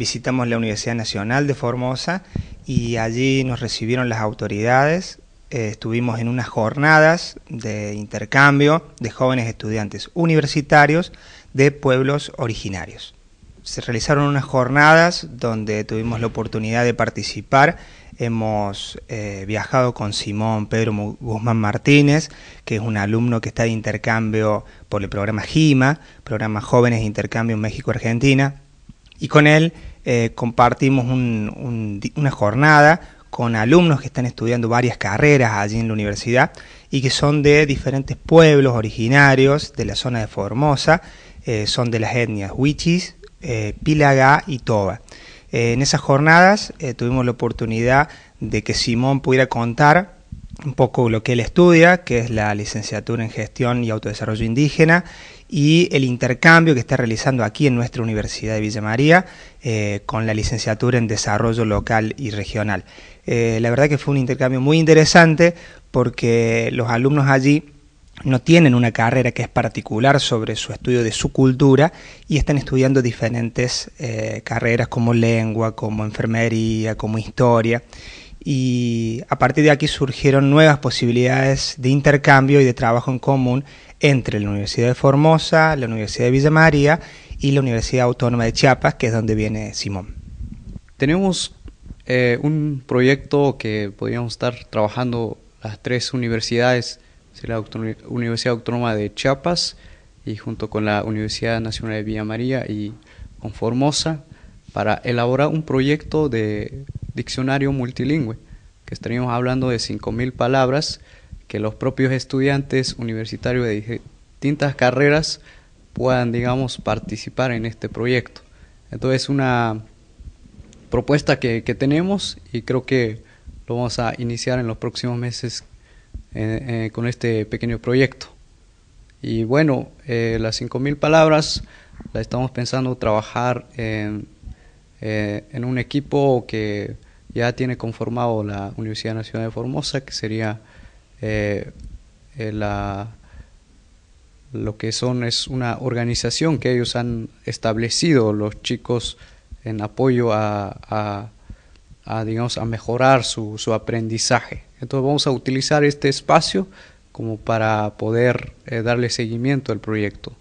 visitamos la Universidad Nacional de Formosa y allí nos recibieron las autoridades. Eh, estuvimos en unas jornadas de intercambio de jóvenes estudiantes universitarios de pueblos originarios. Se realizaron unas jornadas donde tuvimos la oportunidad de participar. Hemos eh, viajado con Simón Pedro Guzmán Martínez, que es un alumno que está de intercambio por el programa GIMA, programa Jóvenes de Intercambio en México-Argentina y con él eh, compartimos una jornada con alumnos que están estudiando varias carreras allí en la universidad y que son de diferentes pueblos originarios de la zona de Formosa, eh, son de las etnias Huichis, eh, Pilaga y Toba. en esas jornadas tuvimos la oportunidad de que Simón pudiera contar un poco lo que él estudia, que es la licenciatura en gestión y autodesarrollo indígena, y el intercambio que está realizando aquí en nuestra Universidad de Villa María eh, con la licenciatura en desarrollo local y regional. Eh, la verdad que fue un intercambio muy interesante porque los alumnos allí no tienen una carrera que es particular sobre su estudio de su cultura y están estudiando diferentes eh, carreras como lengua, como enfermería, como historia y a partir de aquí surgieron nuevas posibilidades de intercambio y de trabajo en común entre la Universidad de Formosa, la Universidad de Villa María y la Universidad Autónoma de Chiapas, que es donde viene Simón. Tenemos eh, un proyecto que podríamos estar trabajando las tres universidades, la Universidad Autónoma de Chiapas y junto con la Universidad Nacional de Villa María y con Formosa, para elaborar un proyecto de diccionario multilingüe, que estaríamos hablando de 5.000 palabras que los propios estudiantes universitarios de distintas carreras puedan, digamos, participar en este proyecto. Entonces, una propuesta que, tenemos y creo que lo vamos a iniciar en los próximos meses eh, eh, con este pequeño proyecto. Y bueno, eh, las 5.000 palabras las estamos pensando trabajar en un equipo que ya tiene conformado la Universidad Nacional de Formosa, que sería eh, eh, la, lo que son es una organización que ellos han establecido los chicos en apoyo a, digamos, a mejorar su, aprendizaje. Entonces vamos a utilizar este espacio como para poder eh, darle seguimiento al proyecto.